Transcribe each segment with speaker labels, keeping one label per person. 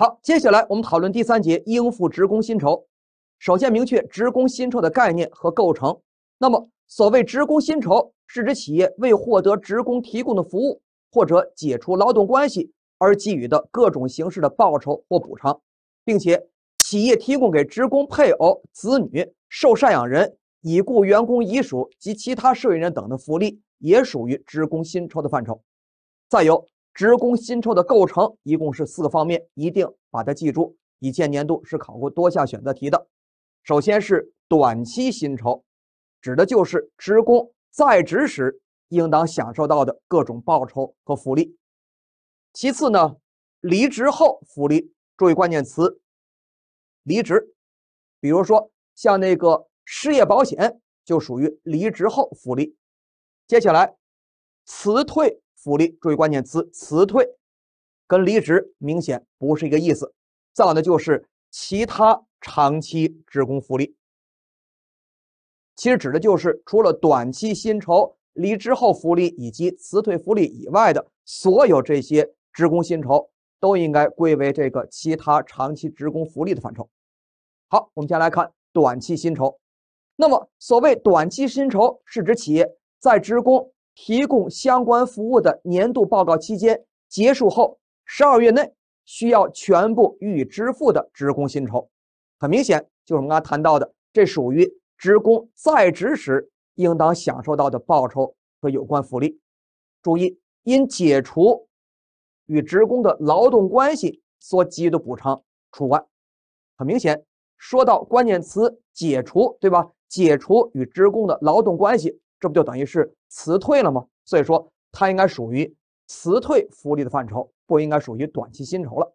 Speaker 1: 好，接下来我们讨论第三节应付职工薪酬。首先明确职工薪酬的概念和构成。那么，所谓职工薪酬，是指企业为获得职工提供的服务或者解除劳动关系而给予的各种形式的报酬或补偿，并且企业提供给职工配偶、子女、受赡养人、已故员工遗属及其他受益人等的福利，也属于职工薪酬的范畴。再有。职工薪酬的构成一共是四个方面，一定把它记住。以前年度是考过多项选择题的。首先是短期薪酬，指的就是职工在职时应当享受到的各种报酬和福利。其次呢，离职后福利，注意关键词“离职”，比如说像那个失业保险就属于离职后福利。接下来，辞退。福利，注意关键词“辞退”跟“离职”明显不是一个意思。再有呢，就是其他长期职工福利，其实指的就是除了短期薪酬、离职后福利以及辞退福利以外的所有这些职工薪酬，都应该归为这个其他长期职工福利的范畴。好，我们先来看短期薪酬。那么，所谓短期薪酬，是指企业在职工提供相关服务的年度报告期间结束后十二月内需要全部予以支付的职工薪酬，很明显就是我们刚才谈到的，这属于职工在职时应当享受到的报酬和有关福利。注意，因解除与职工的劳动关系所给予的补偿除外。很明显，说到关键词“解除”，对吧？解除与职工的劳动关系，这不就等于是？辞退了吗？所以说，它应该属于辞退福利的范畴，不应该属于短期薪酬了。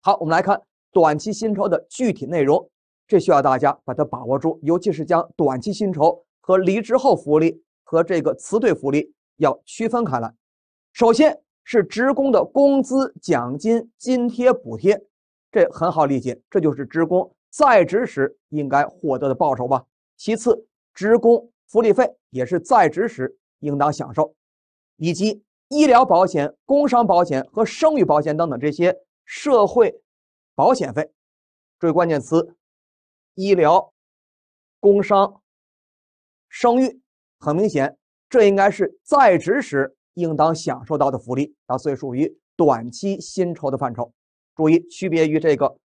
Speaker 1: 好，我们来看短期薪酬的具体内容，这需要大家把它把握住，尤其是将短期薪酬和离职后福利和这个辞退福利要区分开来。首先是职工的工资、奖金、津贴、补贴，这很好理解，这就是职工在职时应该获得的报酬吧。其次，职工福利费。也是在职时应当享受，以及医疗保险、工伤保险和生育保险等等这些社会保险费。注意关键词：医疗、工伤、生育。很明显，这应该是在职时应当享受到的福利啊，所以属于短期薪酬的范畴。注意区别于这个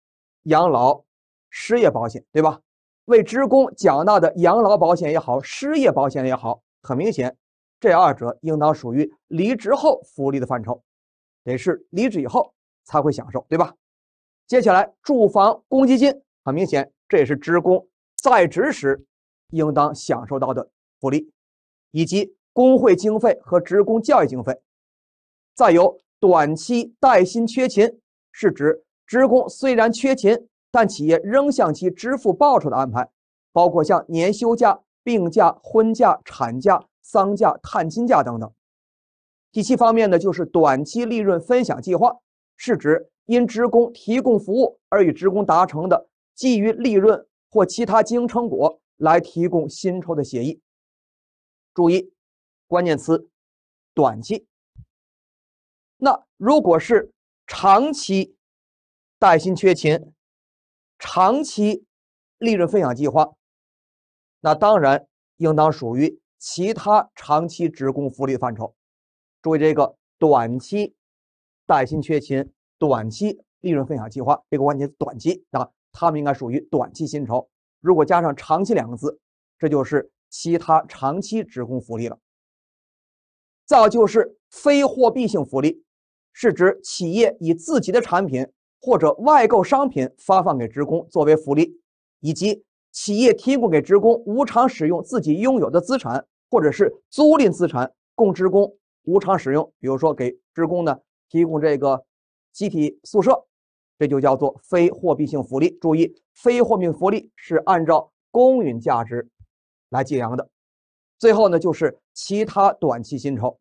Speaker 1: 养老、失业保险，对吧？为职工缴纳的养老保险也好，失业保险也好，很明显，这二者应当属于离职后福利的范畴，得是离职以后才会享受，对吧？接下来，住房公积金，很明显，这也是职工在职时应当享受到的福利，以及工会经费和职工教育经费。再有，短期带薪缺勤，是指职工虽然缺勤。但企业仍向其支付报酬的安排，包括像年休假、病假、婚假、产假、丧假、探亲假等等。第七方面呢，就是短期利润分享计划，是指因职工提供服务而与职工达成的基于利润或其他经营成果来提供薪酬的协议。注意，关键词：短期。那如果是长期带薪缺勤？长期利润分享计划，那当然应当属于其他长期职工福利范畴。注意这个短期带薪缺勤、短期利润分享计划，这个关键词“短期”啊，他们应该属于短期薪酬。如果加上“长期”两个字，这就是其他长期职工福利了。再就是非货币性福利，是指企业以自己的产品。或者外购商品发放给职工作为福利，以及企业提供给职工无偿使用自己拥有的资产，或者是租赁资产供职工无偿使用，比如说给职工呢提供这个集体宿舍，这就叫做非货币性福利。注意，非货币福利是按照公允价值来计量的。最后呢，就是其他短期薪酬。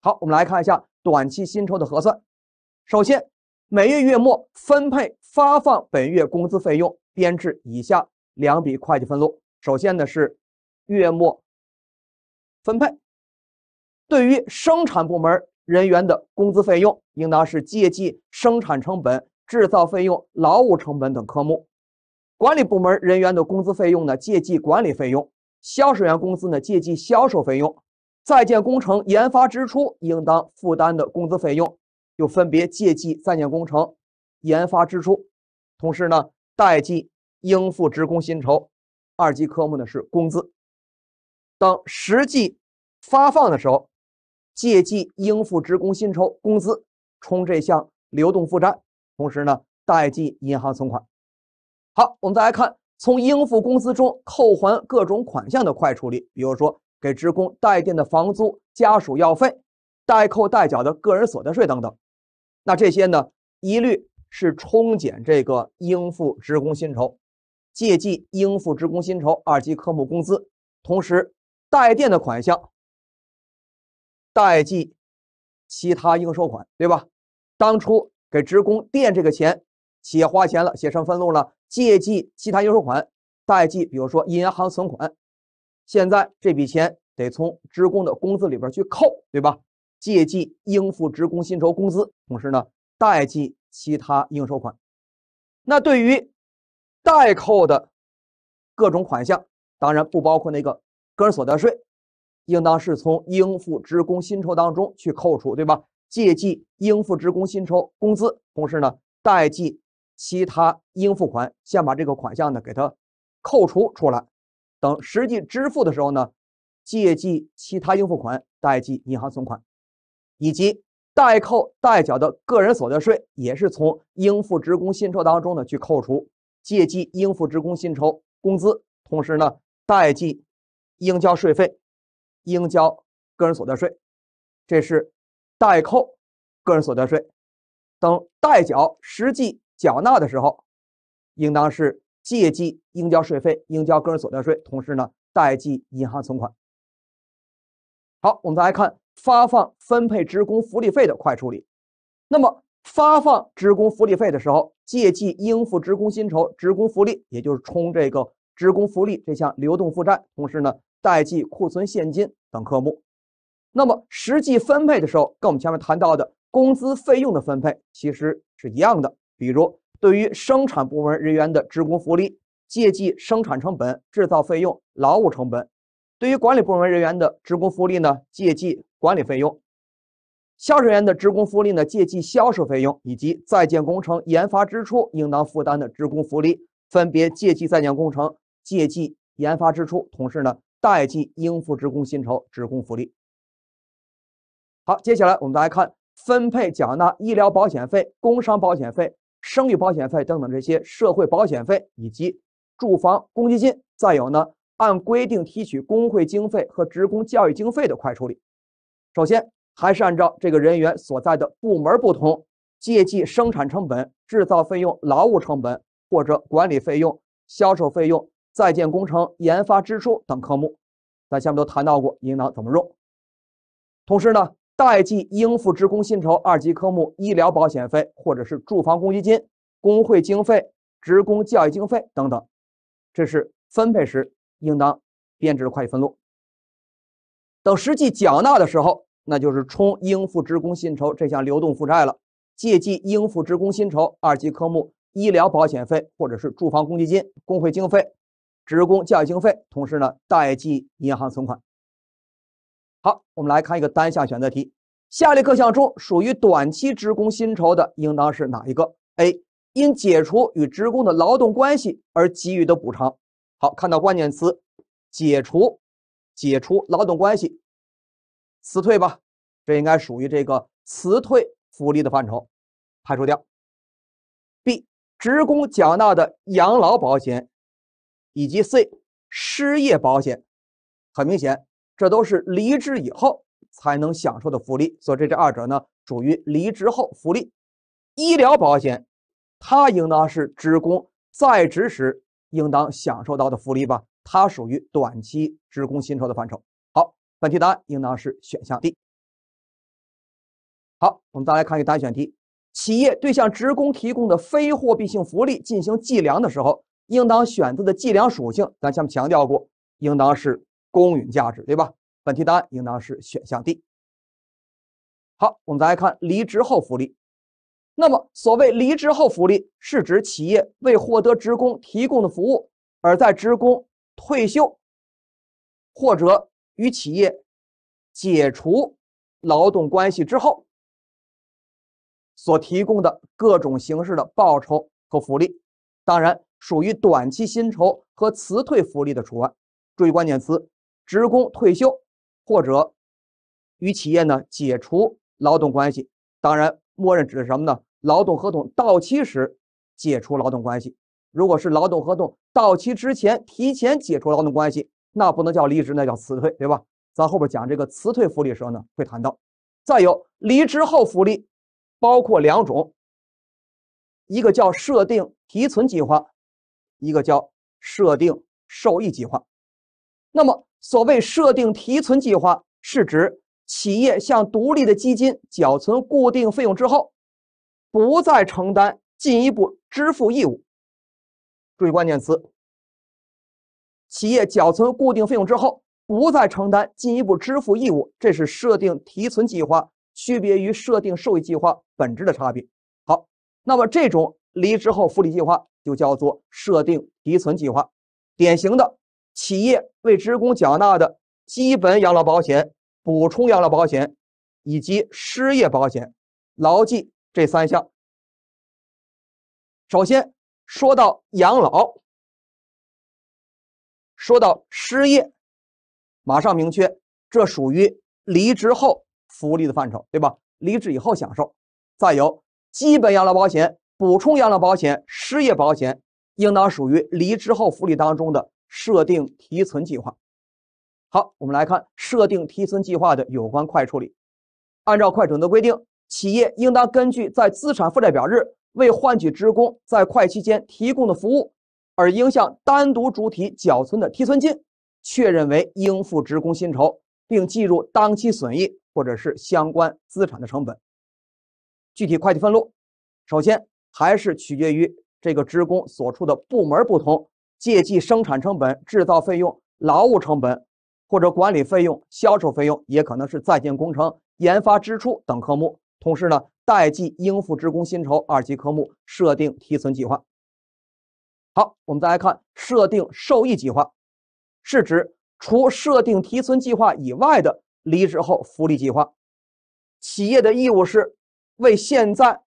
Speaker 1: 好，我们来看一下短期薪酬的核算。首先。每月月末分配发放本月工资费用，编制以下两笔会计分录。首先呢是，月末分配，对于生产部门人员的工资费用，应当是借记生产成本、制造费用、劳务成本等科目；管理部门人员的工资费用呢，借记管理费用；销售员工资呢，借记销售费用；在建工程、研发支出应当负担的工资费用。又分别借记在建工程、研发支出，同时呢贷记应付职工薪酬。二级科目呢是工资。当实际发放的时候，借记应付职工薪酬、工资，冲这项流动负债，同时呢贷记银行存款。好，我们再来看从应付工资中扣还各种款项的快处理，比如说给职工代垫的房租、家属药费、代扣代缴的个人所得税等等。那这些呢，一律是冲减这个应付职工薪酬，借记应付职工薪酬二级科目工资，同时，代垫的款项，代记其他应收款，对吧？当初给职工垫这个钱，企业花钱了，写上分录了，借记其他应收款，代记比如说银行存款，现在这笔钱得从职工的工资里边去扣，对吧？借记应付职工薪酬工资，同时呢，代记其他应收款。那对于代扣的各种款项，当然不包括那个个人所得税，应当是从应付职工薪酬当中去扣除，对吧？借记应付职工薪酬工资，同时呢，代记其他应付款。先把这个款项呢给它扣除出来，等实际支付的时候呢，借记其他应付款，代记银行存款。以及代扣代缴的个人所得税也是从应付职工薪酬当中呢去扣除，借记应付职工薪酬工资，同时呢，代记应交税费、应交个人所得税，这是代扣个人所得税等代缴实际缴纳的时候，应当是借记应交税费、应交个人所得税，同时呢，代记银行存款。好，我们再来看。发放分配职工福利费的快处理，那么发放职工福利费的时候，借记应付职工薪酬、职工福利，也就是冲这个职工福利这项流动负债，同时呢，贷记库存现金等科目。那么实际分配的时候，跟我们前面谈到的工资费用的分配其实是一样的。比如，对于生产部门人员的职工福利，借记生产成本、制造费用、劳务成本。对于管理部门人员的职工福利呢，借记管理费用；销售人员的职工福利呢，借记销售费用；以及在建工程、研发支出应当负担的职工福利，分别借记在建工程、借记研发支出，同时呢，贷记应付职工薪酬、职工福利。好，接下来我们来看分配缴纳医疗保险费、工伤保险费、生育保险费等等这些社会保险费以及住房公积金，再有呢。按规定提取工会经费和职工教育经费的快处理，首先还是按照这个人员所在的部门不同，借记生产成本、制造费用、劳务成本或者管理费用、销售费用、在建工程、研发支出等科目。咱下面都谈到过，应当怎么用。同时呢，代记应付职工薪酬二级科目、医疗保险费或者是住房公积金、工会经费、职工教育经费等等。这是分配时。应当编制会计分录。等实际缴纳的时候，那就是冲应付职工薪酬这项流动负债了，借记应付职工薪酬二级科目医疗保险费或者是住房公积金工会经费、职工教育经费，同时呢贷记银行存款。好，我们来看一个单项选择题：下列各项中属于短期职工薪酬的，应当是哪一个？A. 因解除与职工的劳动关系而给予的补偿。好，看到关键词“解除”，解除劳动关系，辞退吧，这应该属于这个辞退福利的范畴，排除掉。B 职工缴纳的养老保险以及 C 失业保险，很明显，这都是离职以后才能享受的福利，所以这这二者呢，属于离职后福利。医疗保险，它应当是职工在职时。应当享受到的福利吧，它属于短期职工薪酬的范畴。好，本题答案应当是选项 D。好，我们再来看一个单选题：企业对向职工提供的非货币性福利进行计量的时候，应当选择的计量属性，咱前面强调过，应当是公允价值，对吧？本题答案应当是选项 D。好，我们再来看离职后福利。那么，所谓离职后福利，是指企业为获得职工提供的服务，而在职工退休或者与企业解除劳动关系之后所提供的各种形式的报酬和福利。当然，属于短期薪酬和辞退福利的除外。注意关键词：职工退休或者与企业呢解除劳动关系。当然，默认指的是什么呢？劳动合同到期时解除劳动关系，如果是劳动合同到期之前提前解除劳动关系，那不能叫离职，那叫辞退，对吧？咱后边讲这个辞退福利时候呢会谈到。再有，离职后福利包括两种，一个叫设定提存计划，一个叫设定受益计划。那么，所谓设定提存计划，是指企业向独立的基金缴存固定费用之后。不再承担进一步支付义务。注意关键词：企业缴存固定费用之后，不再承担进一步支付义务，这是设定提存计划区别于设定受益计划本质的差别。好，那么这种离职后福利计划就叫做设定提存计划。典型的，企业为职工缴纳的基本养老保险、补充养老保险以及失业保险。牢记。这三项，首先说到养老，说到失业，马上明确这属于离职后福利的范畴，对吧？离职以后享受。再有，基本养老保险、补充养老保险、失业保险，应当属于离职后福利当中的设定提存计划。好，我们来看设定提存计划的有关快处理。按照快准的规定。企业应当根据在资产负债表日为换取职工在会计期间提供的服务而应向单独主体缴存的提存金，确认为应付职工薪酬，并计入当期损益或者是相关资产的成本。具体会计分录，首先还是取决于这个职工所处的部门不同，借记生产成本、制造费用、劳务成本，或者管理费用、销售费用，也可能是在建工程、研发支出等科目。同时呢，代记应付职工薪酬二级科目，设定提存计划。好，我们再来看，设定受益计划是指除设定提存计划以外的离职后福利计划。企业的义务是为现在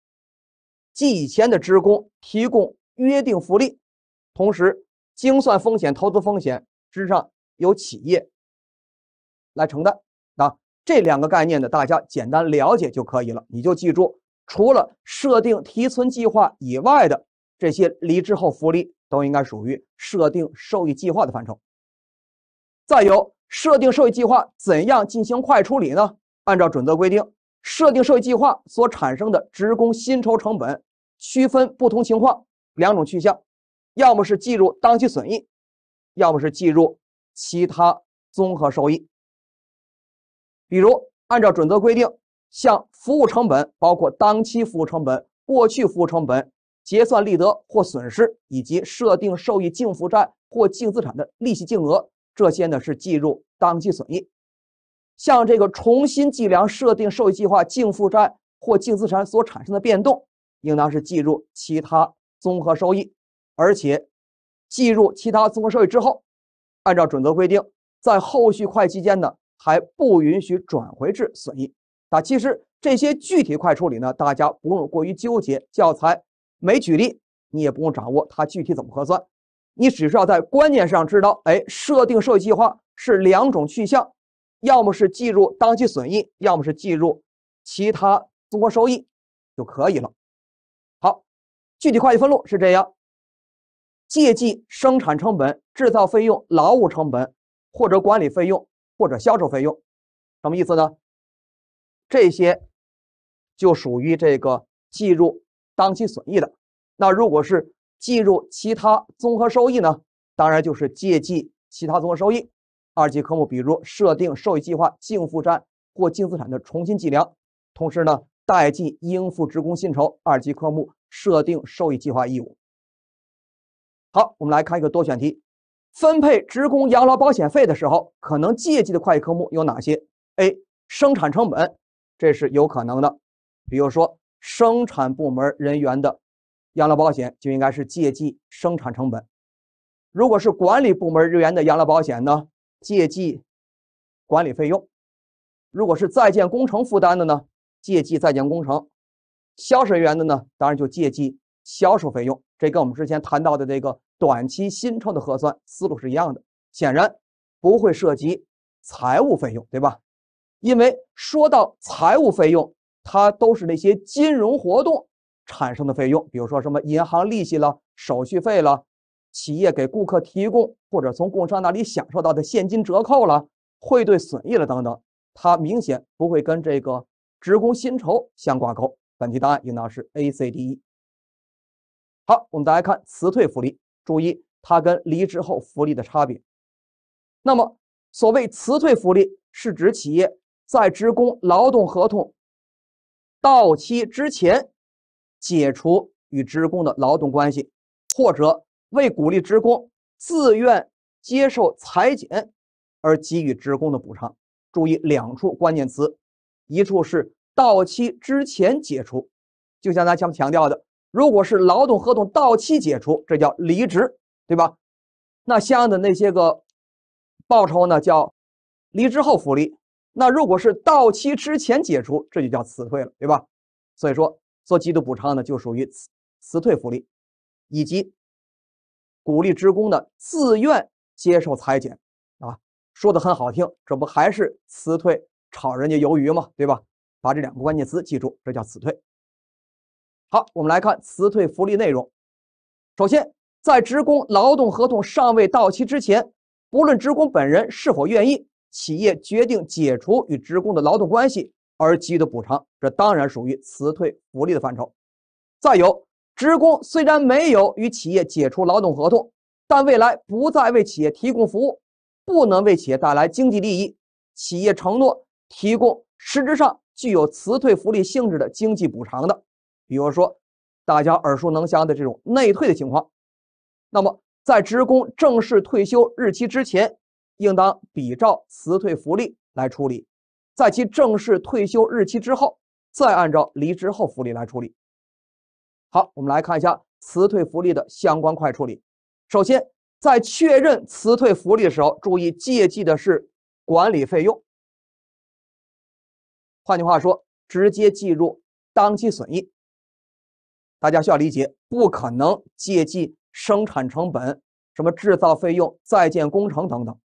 Speaker 1: 及以前的职工提供约定福利，同时精算风险、投资风险之上由企业来承担。这两个概念呢，大家简单了解就可以了。你就记住，除了设定提存计划以外的这些离职后福利，都应该属于设定受益计划的范畴。再有，设定受益计划怎样进行快处理呢？按照准则规定，设定受益计划所产生的职工薪酬成本，区分不同情况两种去向：要么是计入当期损益，要么是计入其他综合收益。比如，按照准则规定，向服务成本包括当期服务成本、过去服务成本、结算利得或损失，以及设定受益净负债或净资产的利息净额，这些呢是计入当期损益。向这个重新计量设定受益计划净负债或净资产所产生的变动，应当是计入其他综合收益。而且，计入其他综合收益之后，按照准则规定，在后续会计期间呢。还不允许转回至损益。那其实这些具体快处理呢，大家不用过于纠结。教材没举例，你也不用掌握它具体怎么核算。你只需要在观念上知道，哎，设定设益计划是两种去向，要么是计入当期损益，要么是计入其他综合收益就可以了。好，具体会计分录是这样：借记生产成本、制造费用、劳务成本或者管理费用。或者销售费用，什么意思呢？这些就属于这个计入当期损益的。那如果是计入其他综合收益呢？当然就是借记其他综合收益二级科目，比如设定受益计划净负债或净资产的重新计量，同时呢，代记应付职工薪酬二级科目，设定受益计划义务。好，我们来看一个多选题。分配职工养老保险费的时候，可能借记的会计科目有哪些？A. 生产成本，这是有可能的。比如说，生产部门人员的养老保险就应该是借记生产成本。如果是管理部门人员的养老保险呢，借记管理费用。如果是在建工程负担的呢，借记在建工程。销售人员的呢，当然就借记销售费用。这跟我们之前谈到的这个。短期薪酬的核算思路是一样的，显然不会涉及财务费用，对吧？因为说到财务费用，它都是那些金融活动产生的费用，比如说什么银行利息了、手续费了、企业给顾客提供或者从供商那里享受到的现金折扣了、汇兑损益了等等，它明显不会跟这个职工薪酬相挂钩。本题答案应当是 A、C、D、E。好，我们再来看辞退福利。注意，它跟离职后福利的差别。那么，所谓辞退福利，是指企业在职工劳动合同到期之前解除与职工的劳动关系，或者为鼓励职工自愿接受裁减而给予职工的补偿。注意两处关键词：一处是到期之前解除，就像咱前面强调的。如果是劳动合同到期解除，这叫离职，对吧？那相应的那些个报酬呢，叫离职后福利。那如果是到期之前解除，这就叫辞退了，对吧？所以说，做季度补偿呢，就属于辞辞退福利，以及鼓励职工呢自愿接受裁减，啊，说的很好听，这不还是辞退炒人家鱿鱼吗？对吧？把这两个关键词记住，这叫辞退。好，我们来看辞退福利内容。首先，在职工劳动合同尚未到期之前，不论职工本人是否愿意，企业决定解除与职工的劳动关系而给予的补偿，这当然属于辞退福利的范畴。再有，职工虽然没有与企业解除劳动合同，但未来不再为企业提供服务，不能为企业带来经济利益，企业承诺提供实质上具有辞退福利性质的经济补偿的。比如说，大家耳熟能详的这种内退的情况，那么在职工正式退休日期之前，应当比照辞退福利来处理；在其正式退休日期之后，再按照离职后福利来处理。好，我们来看一下辞退福利的相关快处理。首先，在确认辞退福利的时候，注意借记的是管理费用，换句话说，直接计入当期损益。大家需要理解，不可能借记生产成本，什么制造费用、在建工程等等。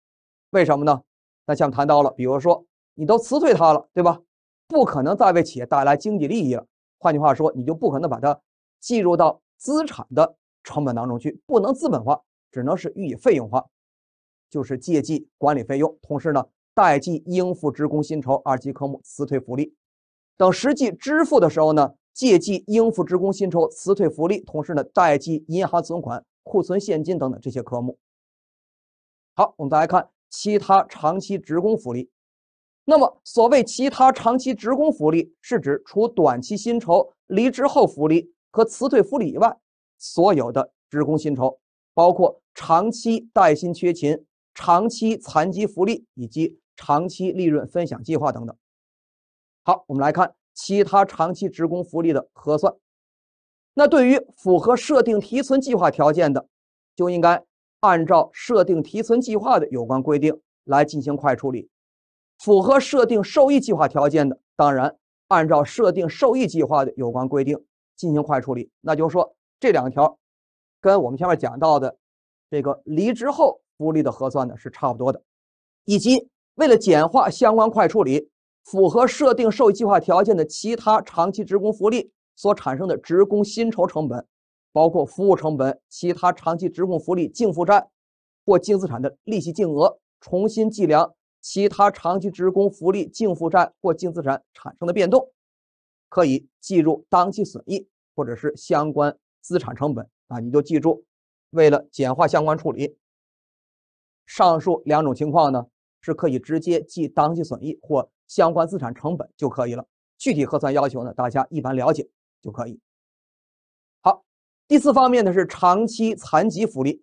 Speaker 1: 为什么呢？那像谈到了，比如说你都辞退他了，对吧？不可能再为企业带来经济利益了。换句话说，你就不可能把它计入到资产的成本当中去，不能资本化，只能是予以费用化，就是借记管理费用，同时呢，代记应付职工薪酬二级科目辞退福利等实际支付的时候呢。借记应付职工薪酬、辞退福利，同时呢，贷记银行存款、库存现金等等这些科目。好，我们再来看其他长期职工福利。那么，所谓其他长期职工福利，是指除短期薪酬、离职后福利和辞退福利以外，所有的职工薪酬，包括长期带薪缺勤、长期残疾福利以及长期利润分享计划等等。好，我们来看。其他长期职工福利的核算，那对于符合设定提存计划条件的，就应该按照设定提存计划的有关规定来进行快处理；符合设定受益计划条件的，当然按照设定受益计划的有关规定进行快处理。那就是说这两条跟我们前面讲到的这个离职后福利的核算呢是差不多的，以及为了简化相关快处理。符合设定受益计划条件的其他长期职工福利所产生的职工薪酬成本，包括服务成本、其他长期职工福利净负债或净资产的利息净额，重新计量其他长期职工福利净负债或净资产产生的变动，可以计入当期损益或者是相关资产成本啊，你就记住，为了简化相关处理。上述两种情况呢？是可以直接记当期损益或相关资产成本就可以了。具体核算要求呢，大家一般了解就可以。好，第四方面呢是长期残疾福利，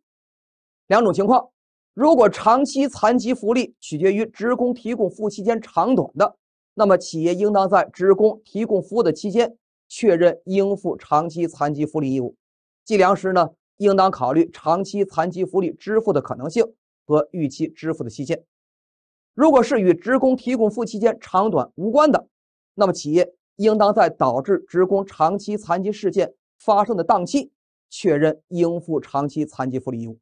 Speaker 1: 两种情况：如果长期残疾福利取决于职工提供服务期间长短的，那么企业应当在职工提供服务的期间确认应付长期残疾福利义务。计量时呢，应当考虑长期残疾福利支付的可能性和预期支付的期限。如果是与职工提供服务期间长短无关的，那么企业应当在导致职工长期残疾事件发生的当期确认应付长期残疾福利义务。